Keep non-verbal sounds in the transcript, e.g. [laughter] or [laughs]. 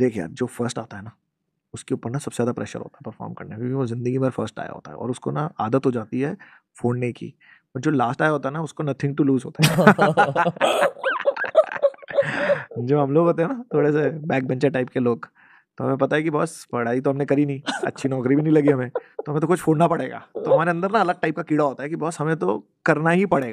देख यार जो फर्स्ट आता है ना उसके ऊपर ना सबसे ज़्यादा प्रेशर होता है परफॉर्म करने में क्योंकि वो ज़िंदगी भर फर्स्ट आया होता है और उसको ना आदत हो जाती है फोड़ने की और जो लास्ट आया होता है ना उसको नथिंग टू लूज होता है [laughs] जो हम लोग होते हैं ना थोड़े से बैक बेंचर टाइप के लोग तो हमें पता है कि बस पढ़ाई तो हमने करी नहीं अच्छी नौकरी भी नहीं लगी हमें तो हमें तो कुछ फोड़ना पड़ेगा तो हमारे अंदर ना अलग टाइप का कीड़ा होता है कि बस हमें तो करना ही पड़ेगा